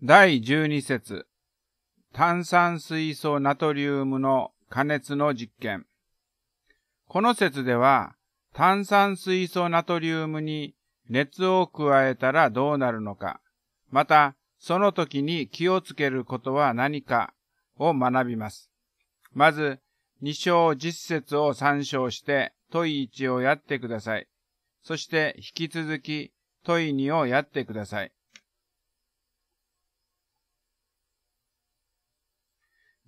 第12節炭酸水素ナトリウムの加熱の実験。この説では、炭酸水素ナトリウムに熱を加えたらどうなるのか、また、その時に気をつけることは何かを学びます。まず、2章実説を参照して問い1をやってください。そして、引き続き問い2をやってください。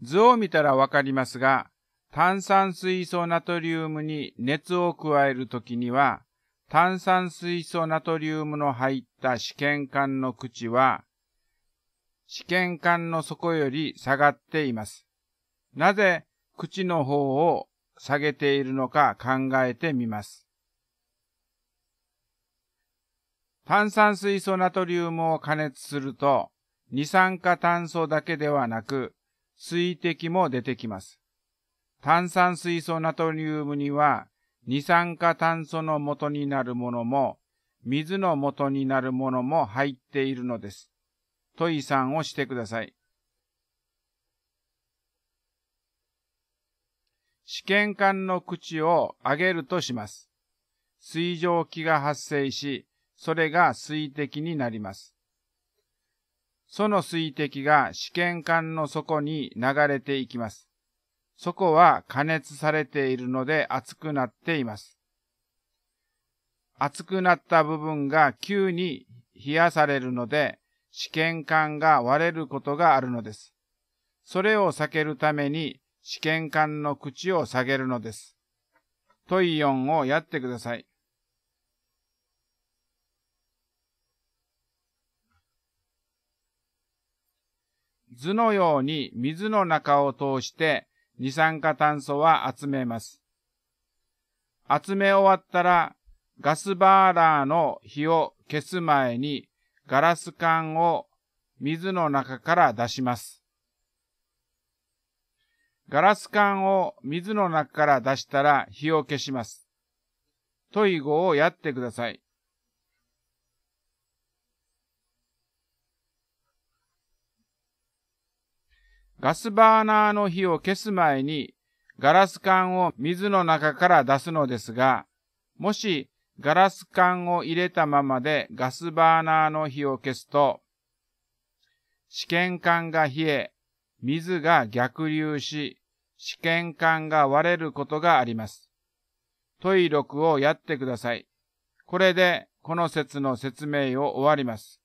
図を見たらわかりますが、炭酸水素ナトリウムに熱を加えるときには、炭酸水素ナトリウムの入った試験管の口は、試験管の底より下がっています。なぜ口の方を下げているのか考えてみます。炭酸水素ナトリウムを加熱すると、二酸化炭素だけではなく、水滴も出てきます。炭酸水素ナトリウムには二酸化炭素の元になるものも水の元になるものも入っているのです。問い算をしてください。試験管の口を上げるとします。水蒸気が発生し、それが水滴になります。その水滴が試験管の底に流れていきます。そこは加熱されているので熱くなっています。熱くなった部分が急に冷やされるので、試験管が割れることがあるのです。それを避けるために試験管の口を下げるのです。トイオンをやってください。図のように水の中を通して二酸化炭素は集めます。集め終わったらガスバーラーの火を消す前にガラス管を水の中から出します。ガラス管を水の中から出したら火を消します。トイ語をやってください。ガスバーナーの火を消す前にガラス管を水の中から出すのですが、もしガラス管を入れたままでガスバーナーの火を消すと、試験管が冷え、水が逆流し、試験管が割れることがあります。トイ録をやってください。これでこの説の説明を終わります。